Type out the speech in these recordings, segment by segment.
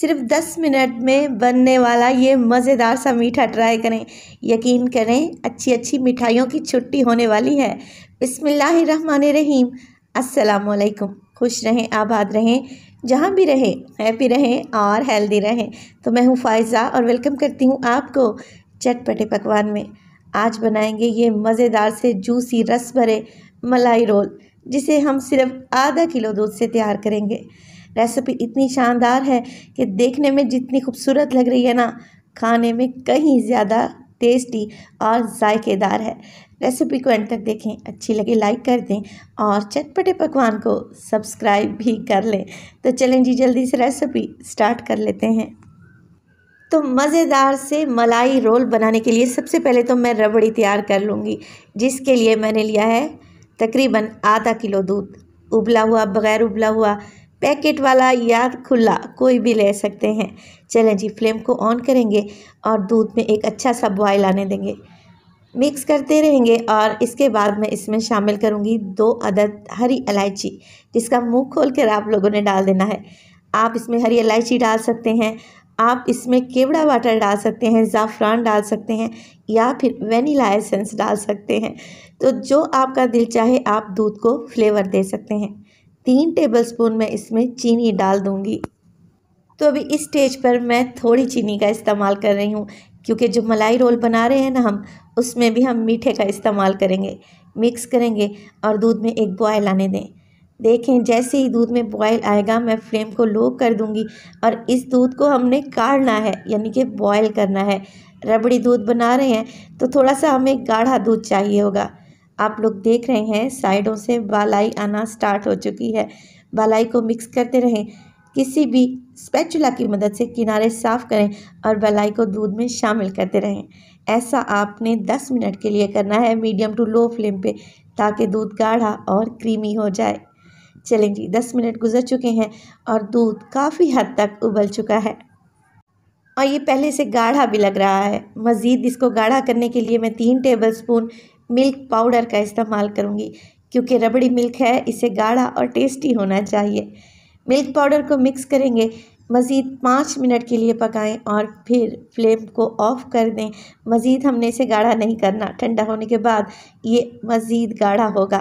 सिर्फ 10 मिनट में बनने वाला ये मज़ेदार सा मीठा ट्राई करें यकीन करें अच्छी अच्छी मिठाइयों की छुट्टी होने वाली है बिसमीम असलकुम खुश रहें आबाद रहें जहाँ भी रहें हैप्पी रहें और हेल्दी रहें तो मैं हूँ फ़ायज़ा और वेलकम करती हूँ आपको चटपटे पकवान में आज बनाएंगे ये मज़ेदार से जूसी रस भरे मलाई रोल जिसे हम सिर्फ आधा किलो दूध से तैयार करेंगे रेसिपी इतनी शानदार है कि देखने में जितनी खूबसूरत लग रही है ना खाने में कहीं ज़्यादा टेस्टी और जायकेदार है रेसिपी को एंड तक देखें अच्छी लगे लाइक कर दें और चटपटे पकवान को सब्सक्राइब भी कर लें तो चलें जी जल्दी से रेसिपी स्टार्ट कर लेते हैं तो मज़ेदार से मलाई रोल बनाने के लिए सबसे पहले तो मैं रबड़ी तैयार कर लूँगी जिसके लिए मैंने लिया है तकरीबन आधा किलो दूध उबला हुआ बगैर उबला हुआ पैकेट वाला या खुला कोई भी ले सकते हैं चलें जी फ्लेम को ऑन करेंगे और दूध में एक अच्छा सा बॉयल आने देंगे मिक्स करते रहेंगे और इसके बाद मैं इसमें शामिल करूंगी दो अदद हरी इलायची जिसका मुंह खोलकर आप लोगों ने डाल देना है आप इसमें हरी इलायची डाल सकते हैं आप इसमें केवड़ा वाटर डाल सकते हैं ज़ाफ़रान डाल सकते हैं या फिर वनीला एसेंस डाल सकते हैं तो जो आपका दिल चाहे आप दूध को फ्लेवर दे सकते हैं तीन टेबलस्पून मैं इसमें चीनी डाल दूँगी तो अभी इस स्टेज पर मैं थोड़ी चीनी का इस्तेमाल कर रही हूँ क्योंकि जो मलाई रोल बना रहे हैं ना हम उसमें भी हम मीठे का इस्तेमाल करेंगे मिक्स करेंगे और दूध में एक बॉयल आने दें देखें जैसे ही दूध में बॉयल आएगा मैं फ्लेम को लो कर दूंगी और इस दूध को हमने काढ़ना है यानी कि बॉयल करना है रबड़ी दूध बना रहे हैं तो थोड़ा सा हमें गाढ़ा दूध चाहिए होगा आप लोग देख रहे हैं साइडों से बालाई आना स्टार्ट हो चुकी है बालाई को मिक्स करते रहें किसी भी स्पेचुला की मदद से किनारे साफ करें और बलाई को दूध में शामिल करते रहें ऐसा आपने 10 मिनट के लिए करना है मीडियम टू लो फ्लेम पे ताकि दूध गाढ़ा और क्रीमी हो जाए चलें जी दस मिनट गुजर चुके हैं और दूध काफ़ी हद तक उबल चुका है और ये पहले से गाढ़ा भी लग रहा है मज़ीद इसको गाढ़ा करने के लिए मैं तीन टेबल स्पून मिल्क पाउडर का इस्तेमाल करूँगी क्योंकि रबड़ी मिल्क है इसे गाढ़ा और टेस्टी होना चाहिए मिल्क पाउडर को मिक्स करेंगे मज़ीद पाँच मिनट के लिए पकाएं और फिर फ्लेम को ऑफ़ कर दें मज़ीद हमने इसे गाढ़ा नहीं करना ठंडा होने के बाद ये मज़ीद गाढ़ा होगा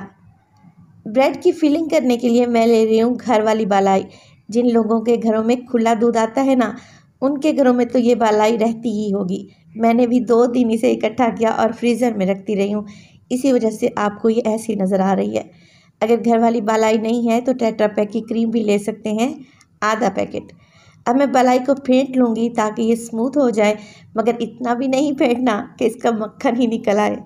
ब्रेड की फिलिंग करने के लिए मैं ले रही हूँ घर वाली बालाई जिन लोगों के घरों में खुला दूध आता है ना उनके घरों में तो ये बालाई रहती ही होगी मैंने भी दो दिन इसे इकट्ठा किया और फ्रीज़र में रखती रही हूँ इसी वजह से आपको ये ऐसी नज़र आ रही है अगर घर वाली बालाई नहीं है तो टेट्रा पैक की क्रीम भी ले सकते हैं आधा पैकेट अब मैं बलाई को फेंट लूँगी ताकि ये स्मूथ हो जाए मगर इतना भी नहीं फेंटना कि इसका मक्खन ही निकल आए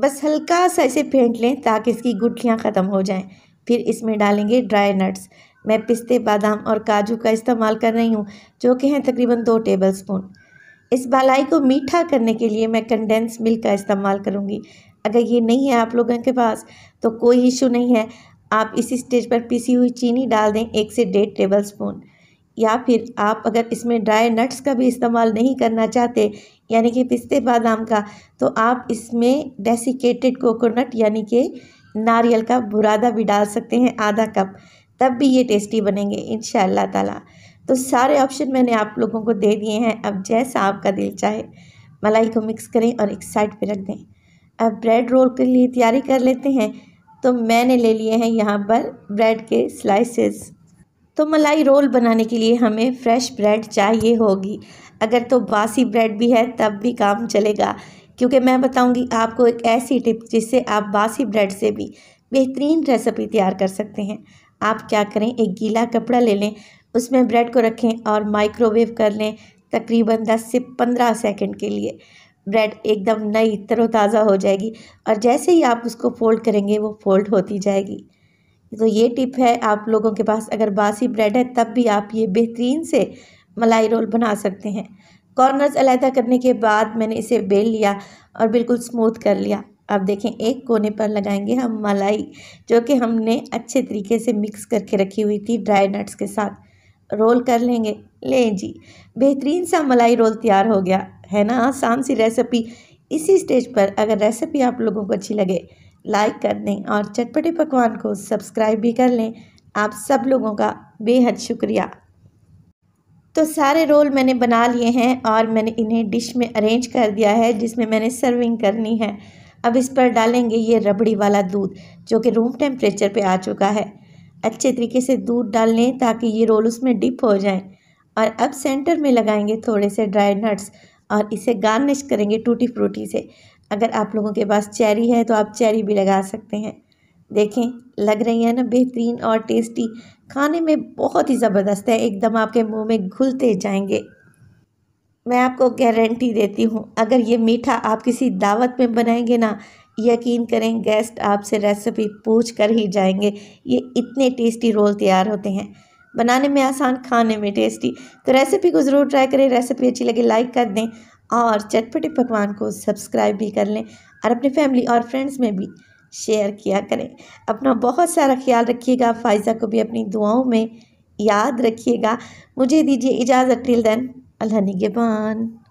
बस हल्का सा इसे फेंट लें ताकि इसकी गुठलियाँ ख़त्म हो जाएं फिर इसमें डालेंगे ड्राई नट्स मैं पिस्ते बादाम और काजू का इस्तेमाल कर रही हूँ जो कि हैं तकरीबन दो टेबल स्पून इस भलाई को मीठा करने के लिए मैं कंडेंस मिल्क का इस्तेमाल करूँगी अगर ये नहीं है आप लोगों के पास तो कोई इशू नहीं है आप इसी स्टेज पर पिसी हुई चीनी डाल दें एक से डेढ़ टेबल स्पून या फिर आप अगर इसमें ड्राई नट्स का भी इस्तेमाल नहीं करना चाहते यानी कि पिस्ते बादाम का तो आप इसमें डेसिकेटेड कोकोनट यानी कि नारियल का बुरादा भी डाल सकते हैं आधा कप तब भी ये टेस्टी बनेंगे इन ताला तो सारे ऑप्शन मैंने आप लोगों को दे दिए हैं अब जैसा आपका दिल चाहे मलाई को मिक्स करें और एक साइड पर रख दें अब ब्रेड रोल के लिए तैयारी कर लेते हैं तो मैंने ले लिए हैं यहाँ पर ब्रेड के स्लाइसेस तो मलाई रोल बनाने के लिए हमें फ्रेश ब्रेड चाहिए होगी अगर तो बासी ब्रेड भी है तब भी काम चलेगा क्योंकि मैं बताऊंगी आपको एक ऐसी टिप जिससे आप बासी ब्रेड से भी बेहतरीन रेसिपी तैयार कर सकते हैं आप क्या करें एक गीला कपड़ा ले लें उसमें ब्रेड को रखें और माइक्रोवेव कर लें तकरीबन 10 से 15 सेकंड के लिए ब्रेड एकदम नई तरोताज़ा हो जाएगी और जैसे ही आप उसको फोल्ड करेंगे वो फोल्ड होती जाएगी तो ये टिप है आप लोगों के पास अगर बासी ब्रेड है तब भी आप ये बेहतरीन से मलाई रोल बना सकते हैं कॉर्नर्स अलहदा करने के बाद मैंने इसे बेल लिया और बिल्कुल स्मूथ कर लिया अब देखें एक कोने पर लगाएंगे हम मलाई जो कि हमने अच्छे तरीके से मिक्स करके रखी हुई थी ड्राई नट्स के साथ रोल कर लेंगे ले जी बेहतरीन सा मलाई रोल तैयार हो गया है ना आसान सी रेसिपी इसी स्टेज पर अगर रेसिपी आप लोगों को अच्छी लगे लाइक कर दें और चटपटे पकवान को सब्सक्राइब भी कर लें आप सब लोगों का बेहद शुक्रिया तो सारे रोल मैंने बना लिए हैं और मैंने इन्हें डिश में अरेंज कर दिया है जिसमें मैंने सर्विंग करनी है अब इस पर डालेंगे ये रबड़ी वाला दूध जो कि रूम टेम्परेचर पे आ चुका है अच्छे तरीके से दूध डाल लें ताकि ये रोल उसमें डिप हो जाए और अब सेंटर में लगाएंगे थोड़े से ड्राई नट्स और इसे गार्निश करेंगे टूटी फ्रूटी से अगर आप लोगों के पास चेरी है तो आप चेरी भी लगा सकते हैं देखें लग रही है ना बेहतरीन और टेस्टी खाने में बहुत ही ज़बरदस्त है एकदम आपके मुंह में घुलते जाएंगे मैं आपको गारंटी देती हूँ अगर ये मीठा आप किसी दावत में बनाएंगे ना यकीन करें गेस्ट आपसे रेसिपी पूछ कर ही जाएंगे ये इतने टेस्टी रोल तैयार होते हैं बनाने में आसान खाने में टेस्टी तो रेसिपी को ज़रूर ट्राई करें रेसिपी अच्छी लगे लाइक कर दें और चटपटी पकवान को सब्सक्राइब भी कर लें और अपने फैमिली और फ्रेंड्स में भी शेयर किया करें अपना बहुत सारा ख्याल रखिएगा फायजा को भी अपनी दुआओं में याद रखिएगा मुझे दीजिए इजाज़त टिल दैन अल्लाह निगेबान